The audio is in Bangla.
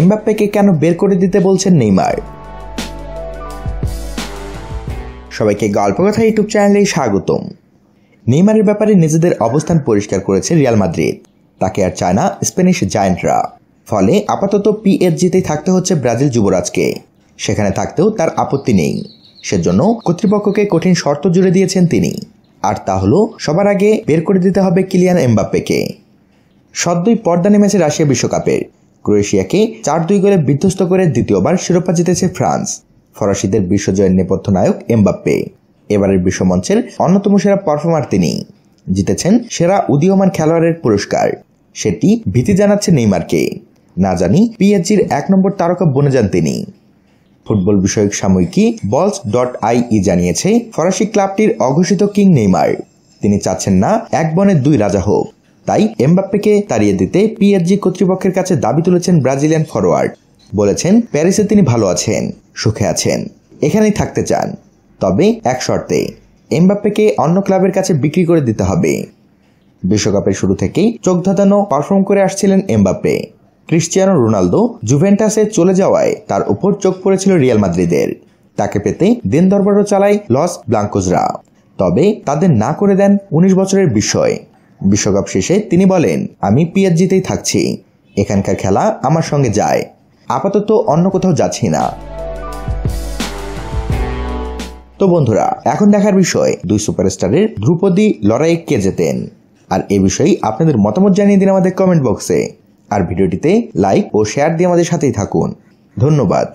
এমবাপ্পেকে কেন বের করে দিতে বলছেন নেইমার সবাইকে গল্প কথা ইউটিউব চ্যানেলে স্বাগতম নেইমারের ব্যাপারে নিজেদের অবস্থান পরিষ্কার করেছে রিয়াল মাদ্রিদ তাকে আর চায় না স্প্যানিশ জায়েন্টরা ফলে আপাতত পিএসজিতেই থাকতে হচ্ছে ব্রাজিল যুবরাজকে সেখানে থাকতেও তার আপত্তি নেই সেজন্য কর্তৃপক্ষকে কঠিন শর্ত জুড়ে দিয়েছেন তিনি আর তা হলো সবার আগে বের করে দিতে হবে কিলিয়ান এমবাপ্পেকে সদ্যই পর্দা নেমেছে রাশিয়া বিশ্বকাপের ক্রোয়েশিয়াকে চার দুই গোলে বিধ্বস্ত করে দ্বিতীয়বার শিরোপা জিতেছে ফ্রান্স ফরাসিদের বিশ্বজয়ের নেপথ্য নায়ক এমবাপ্পে এবারের বিশ্বমঞ্চের অন্যতম সেরা পারফর্মার তিনি জিতেছেন সেরা উদীয়মান খেলোয়াড়ের পুরস্কার সেটি ভীতি জানাচ্ছে নেইমারকে না জানি পিএসজির এক নম্বর তারকা বনে যান তিনি ফুটবল বিষয়ক সাময়িকী বলস ডট আই ই জানিয়েছে ফরাসি ক্লাবটির অঘোষিত কিং নেইমার তিনি চাচ্ছেন না এক বনে দুই রাজা হোক তাই এমবাপ্পেকে তাড়িয়ে দিতে পিএসজি কর্তৃপক্ষের কাছে দাবি তুলেছেন ব্রাজিলিয়ান ফরোয়ার্ড বলেছেন প্যারিসে তিনি ভালো আছেন সুখে আছেন এখানেই থাকতে চান তবে এক শর্তে এমবাপ্পেকে অন্য ক্লাবের কাছে বিক্রি করে দিতে হবে বিশ্বকাপের শুরু থেকেই চোখ ধাঁধানো পারফর্ম করে আসছিলেন এমবাপ্পে ক্রিশ্চিয়ানো রোনালদো জুভেন্টাসে চলে যাওয়ায় তার উপর চোখ পড়েছিল রিয়াল মাদ্রিদের তাকে পেতে দিন দরবারও চালায় লস ব্লাঙ্কোজরা তবে তাদের না করে দেন উনিশ বছরের বিষয় বিশ্বকাপ শেষে তিনি বলেন আমি পিএসজিতেই থাকছি এখানকার খেলা আমার সঙ্গে যায় আপাতত অন্য কোথাও যাচ্ছি না তো বন্ধুরা এখন দেখার বিষয় দুই সুপারস্টারের ধ্রুপদী লড়াই কে জেতেন আর এ বিষয়ে আপনাদের মতামত জানিয়ে দিন আমাদের কমেন্ট বক্সে আর ভিডিওটিতে লাইক ও শেয়ার দিয়ে আমাদের সাথেই থাকুন ধন্যবাদ